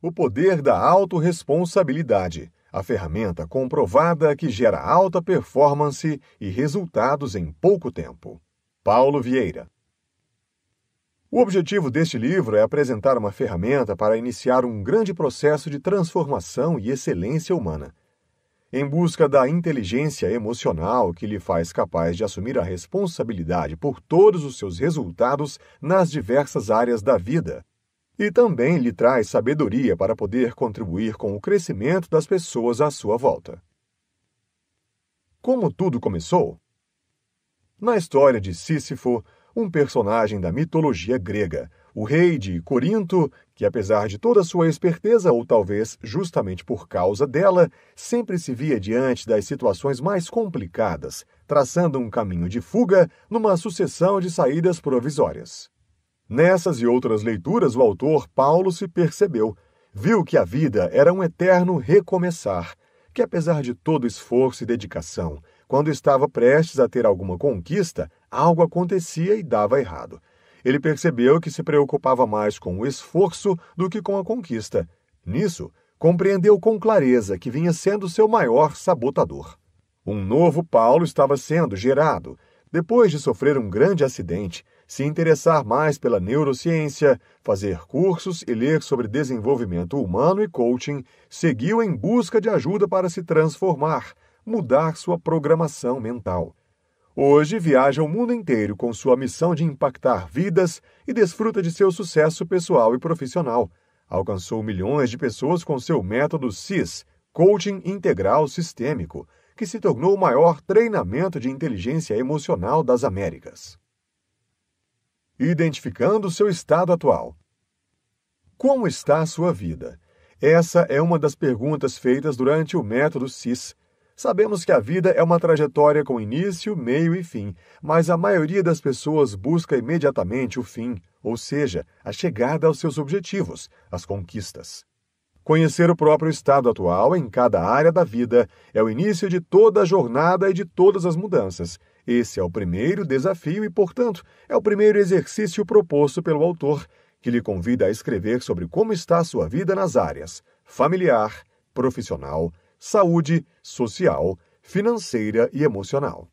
O poder da autorresponsabilidade, a ferramenta comprovada que gera alta performance e resultados em pouco tempo. Paulo Vieira. O objetivo deste livro é apresentar uma ferramenta para iniciar um grande processo de transformação e excelência humana. Em busca da inteligência emocional que lhe faz capaz de assumir a responsabilidade por todos os seus resultados nas diversas áreas da vida, e também lhe traz sabedoria para poder contribuir com o crescimento das pessoas à sua volta. Como tudo começou? Na história de Sísifo, um personagem da mitologia grega, o rei de Corinto, que apesar de toda sua esperteza, ou talvez justamente por causa dela, sempre se via diante das situações mais complicadas, traçando um caminho de fuga numa sucessão de saídas provisórias. Nessas e outras leituras, o autor Paulo se percebeu, viu que a vida era um eterno recomeçar, que apesar de todo esforço e dedicação, quando estava prestes a ter alguma conquista, algo acontecia e dava errado. Ele percebeu que se preocupava mais com o esforço do que com a conquista. Nisso, compreendeu com clareza que vinha sendo seu maior sabotador. Um novo Paulo estava sendo gerado. Depois de sofrer um grande acidente, se interessar mais pela neurociência, fazer cursos e ler sobre desenvolvimento humano e coaching, seguiu em busca de ajuda para se transformar, mudar sua programação mental. Hoje viaja o mundo inteiro com sua missão de impactar vidas e desfruta de seu sucesso pessoal e profissional. Alcançou milhões de pessoas com seu método CIS, Coaching Integral Sistêmico, que se tornou o maior treinamento de inteligência emocional das Américas identificando seu estado atual. Como está a sua vida? Essa é uma das perguntas feitas durante o método CIS. Sabemos que a vida é uma trajetória com início, meio e fim, mas a maioria das pessoas busca imediatamente o fim, ou seja, a chegada aos seus objetivos, as conquistas. Conhecer o próprio estado atual em cada área da vida é o início de toda a jornada e de todas as mudanças, esse é o primeiro desafio e, portanto, é o primeiro exercício proposto pelo autor, que lhe convida a escrever sobre como está a sua vida nas áreas familiar, profissional, saúde, social, financeira e emocional.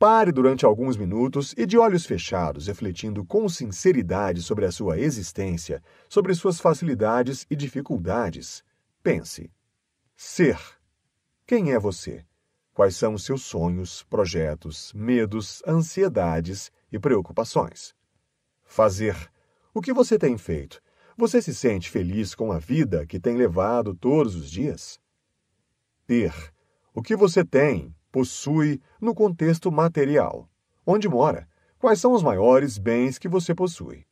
Pare durante alguns minutos e, de olhos fechados, refletindo com sinceridade sobre a sua existência, sobre suas facilidades e dificuldades, pense: ser. Quem é você? Quais são os seus sonhos, projetos, medos, ansiedades e preocupações? Fazer. O que você tem feito? Você se sente feliz com a vida que tem levado todos os dias? Ter. O que você tem, possui, no contexto material? Onde mora? Quais são os maiores bens que você possui?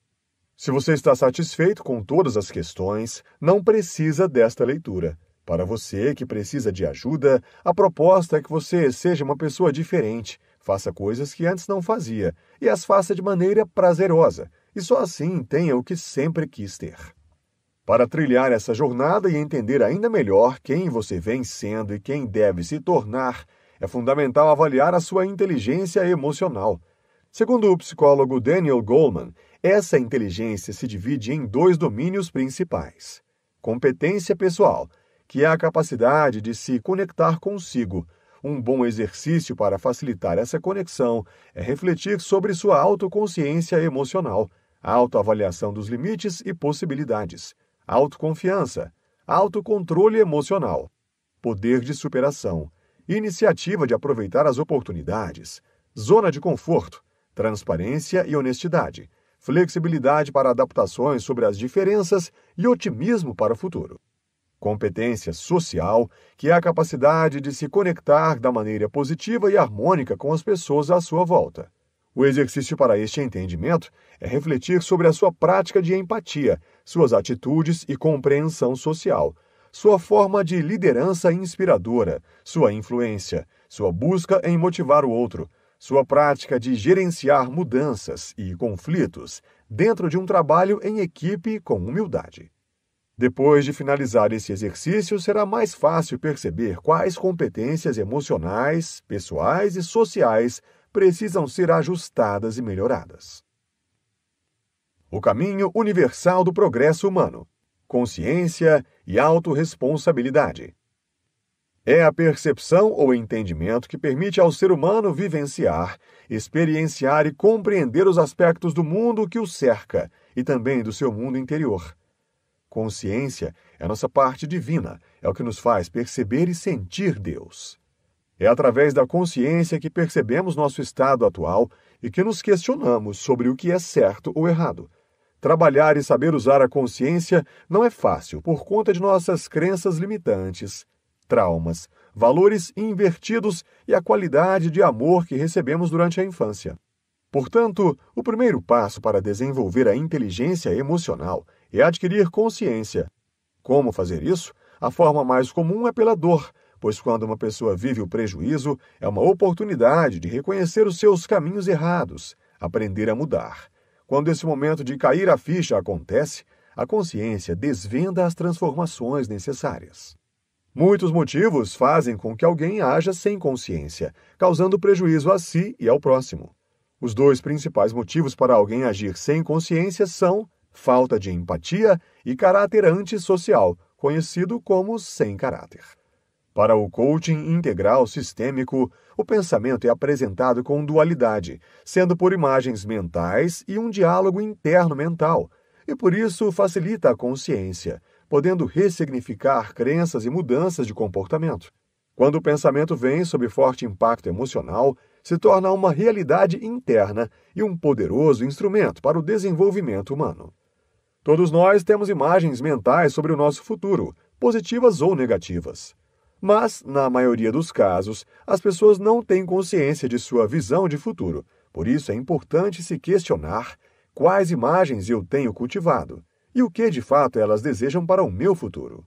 Se você está satisfeito com todas as questões, não precisa desta leitura. Para você que precisa de ajuda, a proposta é que você seja uma pessoa diferente, faça coisas que antes não fazia e as faça de maneira prazerosa, e só assim tenha o que sempre quis ter. Para trilhar essa jornada e entender ainda melhor quem você vem sendo e quem deve se tornar, é fundamental avaliar a sua inteligência emocional. Segundo o psicólogo Daniel Goleman, essa inteligência se divide em dois domínios principais: competência pessoal que é a capacidade de se conectar consigo. Um bom exercício para facilitar essa conexão é refletir sobre sua autoconsciência emocional, autoavaliação dos limites e possibilidades, autoconfiança, autocontrole emocional, poder de superação, iniciativa de aproveitar as oportunidades, zona de conforto, transparência e honestidade, flexibilidade para adaptações sobre as diferenças e otimismo para o futuro. Competência social, que é a capacidade de se conectar da maneira positiva e harmônica com as pessoas à sua volta. O exercício para este entendimento é refletir sobre a sua prática de empatia, suas atitudes e compreensão social, sua forma de liderança inspiradora, sua influência, sua busca em motivar o outro, sua prática de gerenciar mudanças e conflitos dentro de um trabalho em equipe com humildade. Depois de finalizar esse exercício, será mais fácil perceber quais competências emocionais, pessoais e sociais precisam ser ajustadas e melhoradas. O caminho universal do progresso humano: consciência e autorresponsabilidade. É a percepção ou entendimento que permite ao ser humano vivenciar, experienciar e compreender os aspectos do mundo que o cerca e também do seu mundo interior Consciência é a nossa parte divina, é o que nos faz perceber e sentir Deus. É através da consciência que percebemos nosso estado atual e que nos questionamos sobre o que é certo ou errado. Trabalhar e saber usar a consciência não é fácil por conta de nossas crenças limitantes, traumas, valores invertidos e a qualidade de amor que recebemos durante a infância. Portanto, o primeiro passo para desenvolver a inteligência emocional e adquirir consciência. Como fazer isso? A forma mais comum é pela dor, pois quando uma pessoa vive o prejuízo, é uma oportunidade de reconhecer os seus caminhos errados, aprender a mudar. Quando esse momento de cair a ficha acontece, a consciência desvenda as transformações necessárias. Muitos motivos fazem com que alguém haja sem consciência, causando prejuízo a si e ao próximo. Os dois principais motivos para alguém agir sem consciência são falta de empatia e caráter antissocial, conhecido como sem caráter. Para o coaching integral sistêmico, o pensamento é apresentado com dualidade, sendo por imagens mentais e um diálogo interno mental, e por isso facilita a consciência, podendo ressignificar crenças e mudanças de comportamento. Quando o pensamento vem sob forte impacto emocional, se torna uma realidade interna e um poderoso instrumento para o desenvolvimento humano. Todos nós temos imagens mentais sobre o nosso futuro, positivas ou negativas. Mas, na maioria dos casos, as pessoas não têm consciência de sua visão de futuro. Por isso é importante se questionar quais imagens eu tenho cultivado e o que de fato elas desejam para o meu futuro.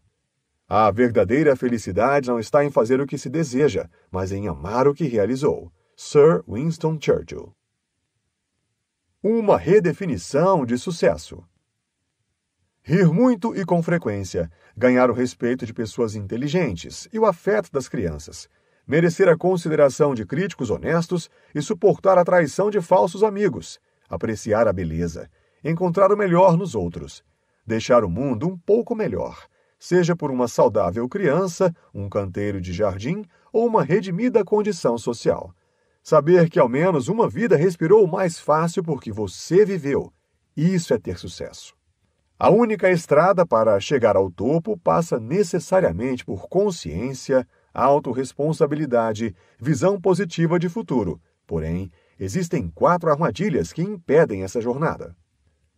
A verdadeira felicidade não está em fazer o que se deseja, mas em amar o que realizou. Sir Winston Churchill. Uma redefinição de sucesso. Rir muito e com frequência, ganhar o respeito de pessoas inteligentes e o afeto das crianças, merecer a consideração de críticos honestos e suportar a traição de falsos amigos, apreciar a beleza, encontrar o melhor nos outros, deixar o mundo um pouco melhor, seja por uma saudável criança, um canteiro de jardim ou uma redimida condição social. Saber que ao menos uma vida respirou mais fácil porque você viveu. Isso é ter sucesso. A única estrada para chegar ao topo passa necessariamente por consciência, autorresponsabilidade, visão positiva de futuro. Porém, existem quatro armadilhas que impedem essa jornada.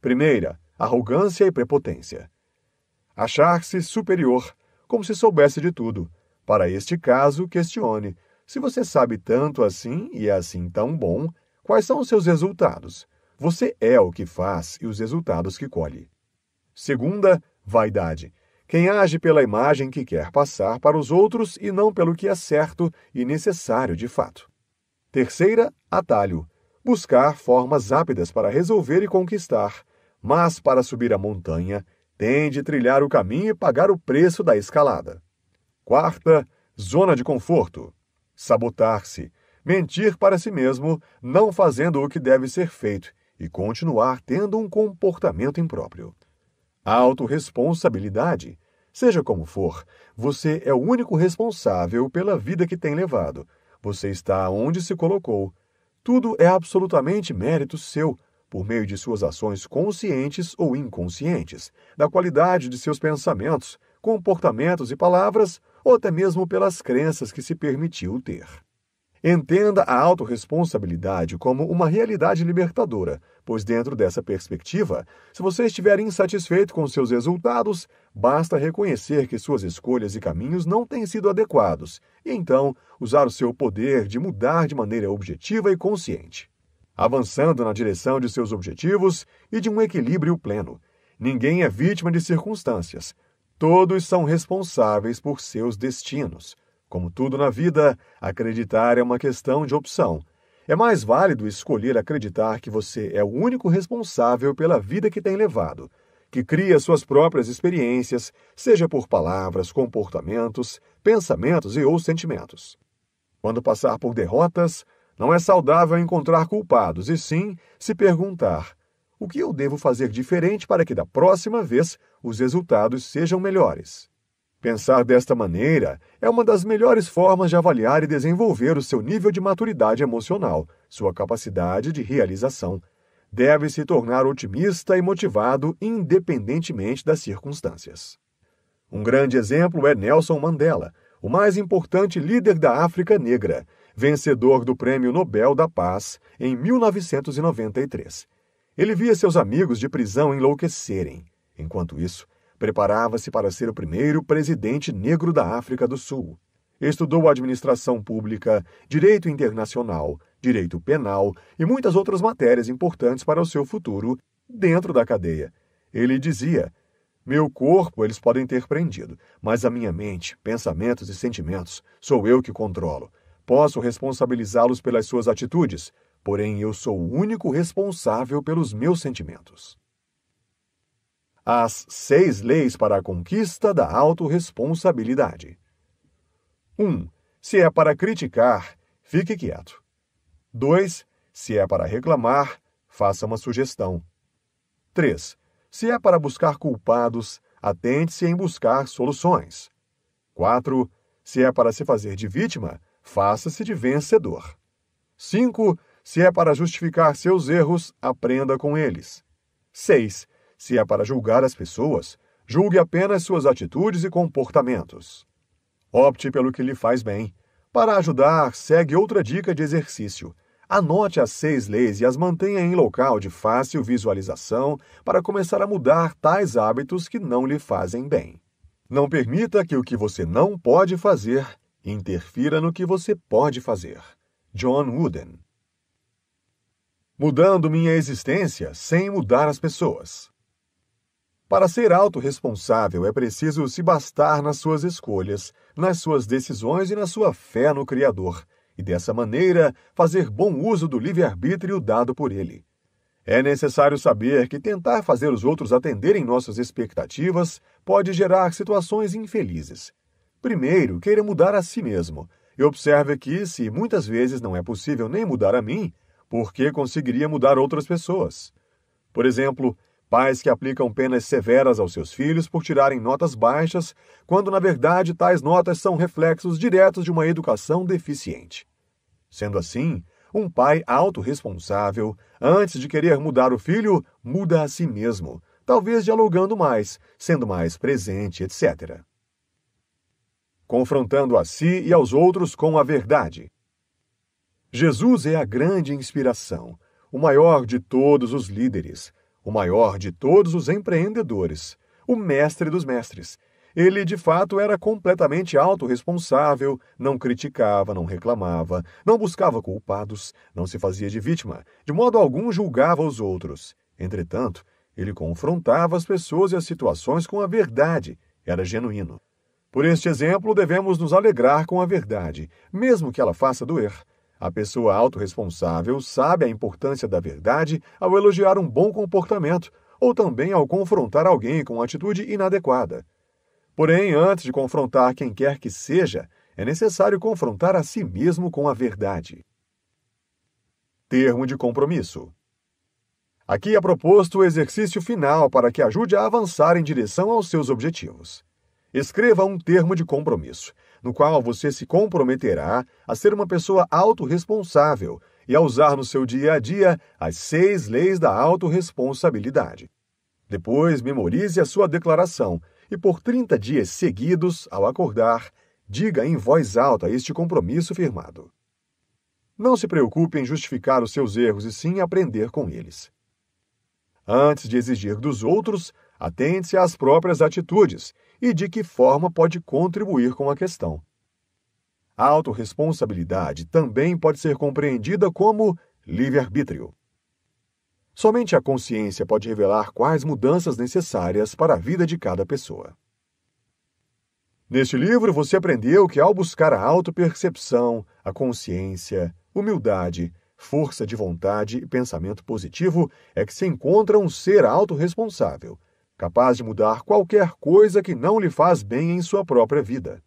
Primeira, arrogância e prepotência. Achar-se superior, como se soubesse de tudo. Para este caso, questione: se você sabe tanto assim e é assim tão bom, quais são os seus resultados? Você é o que faz e os resultados que colhe. Segunda, vaidade. Quem age pela imagem que quer passar para os outros e não pelo que é certo e necessário de fato. Terceira, atalho. Buscar formas rápidas para resolver e conquistar, mas para subir a montanha, tem de trilhar o caminho e pagar o preço da escalada. Quarta, zona de conforto. Sabotar-se. Mentir para si mesmo, não fazendo o que deve ser feito e continuar tendo um comportamento impróprio. A autorresponsabilidade. Seja como for, você é o único responsável pela vida que tem levado. Você está onde se colocou. Tudo é absolutamente mérito seu, por meio de suas ações conscientes ou inconscientes, da qualidade de seus pensamentos, comportamentos e palavras, ou até mesmo pelas crenças que se permitiu ter. Entenda a autorresponsabilidade como uma realidade libertadora, pois, dentro dessa perspectiva, se você estiver insatisfeito com seus resultados, basta reconhecer que suas escolhas e caminhos não têm sido adequados e, então, usar o seu poder de mudar de maneira objetiva e consciente. Avançando na direção de seus objetivos e de um equilíbrio pleno. Ninguém é vítima de circunstâncias. Todos são responsáveis por seus destinos. Como tudo na vida, acreditar é uma questão de opção. É mais válido escolher acreditar que você é o único responsável pela vida que tem levado, que cria suas próprias experiências, seja por palavras, comportamentos, pensamentos e ou sentimentos. Quando passar por derrotas, não é saudável encontrar culpados, e sim se perguntar: o que eu devo fazer diferente para que da próxima vez os resultados sejam melhores? Pensar desta maneira é uma das melhores formas de avaliar e desenvolver o seu nível de maturidade emocional, sua capacidade de realização. Deve se tornar otimista e motivado independentemente das circunstâncias. Um grande exemplo é Nelson Mandela, o mais importante líder da África Negra, vencedor do Prêmio Nobel da Paz em 1993. Ele via seus amigos de prisão enlouquecerem. Enquanto isso, Preparava-se para ser o primeiro presidente negro da África do Sul. Estudou administração pública, direito internacional, direito penal e muitas outras matérias importantes para o seu futuro dentro da cadeia. Ele dizia: Meu corpo eles podem ter prendido, mas a minha mente, pensamentos e sentimentos sou eu que controlo. Posso responsabilizá-los pelas suas atitudes, porém eu sou o único responsável pelos meus sentimentos as seis leis para a conquista da autorresponsabilidade. 1. Um, se é para criticar, fique quieto. 2. Se é para reclamar, faça uma sugestão. 3. Se é para buscar culpados, atente-se em buscar soluções. 4. Se é para se fazer de vítima, faça-se de vencedor. 5. Se é para justificar seus erros, aprenda com eles. 6 se é para julgar as pessoas, julgue apenas suas atitudes e comportamentos. Opte pelo que lhe faz bem. Para ajudar, segue outra dica de exercício. Anote as seis leis e as mantenha em local de fácil visualização para começar a mudar tais hábitos que não lhe fazem bem. Não permita que o que você não pode fazer interfira no que você pode fazer. John Wooden Mudando minha existência sem mudar as pessoas. Para ser autorresponsável, é preciso se bastar nas suas escolhas, nas suas decisões e na sua fé no Criador, e dessa maneira fazer bom uso do livre-arbítrio dado por ele. É necessário saber que tentar fazer os outros atenderem nossas expectativas pode gerar situações infelizes. Primeiro, queira mudar a si mesmo, e observe que, se muitas vezes não é possível nem mudar a mim, por que conseguiria mudar outras pessoas? Por exemplo, Pais que aplicam penas severas aos seus filhos por tirarem notas baixas, quando na verdade tais notas são reflexos diretos de uma educação deficiente. Sendo assim, um pai autorresponsável, antes de querer mudar o filho, muda a si mesmo, talvez dialogando mais, sendo mais presente, etc. Confrontando a si e aos outros com a verdade. Jesus é a grande inspiração, o maior de todos os líderes, o maior de todos os empreendedores, o mestre dos mestres. Ele, de fato, era completamente autorresponsável, não criticava, não reclamava, não buscava culpados, não se fazia de vítima, de modo algum julgava os outros. Entretanto, ele confrontava as pessoas e as situações com a verdade, era genuíno. Por este exemplo, devemos nos alegrar com a verdade, mesmo que ela faça doer, a pessoa autorresponsável sabe a importância da verdade ao elogiar um bom comportamento ou também ao confrontar alguém com uma atitude inadequada. Porém, antes de confrontar quem quer que seja, é necessário confrontar a si mesmo com a verdade. Termo de compromisso. Aqui é proposto o exercício final para que ajude a avançar em direção aos seus objetivos. Escreva um termo de compromisso no qual você se comprometerá a ser uma pessoa autorresponsável e a usar no seu dia a dia as seis leis da autorresponsabilidade. Depois, memorize a sua declaração e, por 30 dias seguidos, ao acordar, diga em voz alta este compromisso firmado. Não se preocupe em justificar os seus erros e sim aprender com eles. Antes de exigir dos outros, atente-se às próprias atitudes e de que forma pode contribuir com a questão. A autorresponsabilidade também pode ser compreendida como livre-arbítrio. Somente a consciência pode revelar quais mudanças necessárias para a vida de cada pessoa. Neste livro, você aprendeu que ao buscar a autopercepção, a consciência, humildade, força de vontade e pensamento positivo é que se encontra um ser autorresponsável, capaz de mudar qualquer coisa que não lhe faz bem em sua própria vida.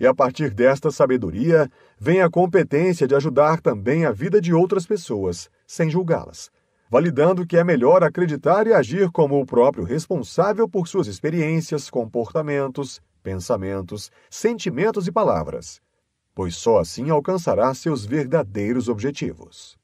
E a partir desta sabedoria vem a competência de ajudar também a vida de outras pessoas, sem julgá-las, validando que é melhor acreditar e agir como o próprio responsável por suas experiências, comportamentos, pensamentos, sentimentos e palavras pois só assim alcançará seus verdadeiros objetivos.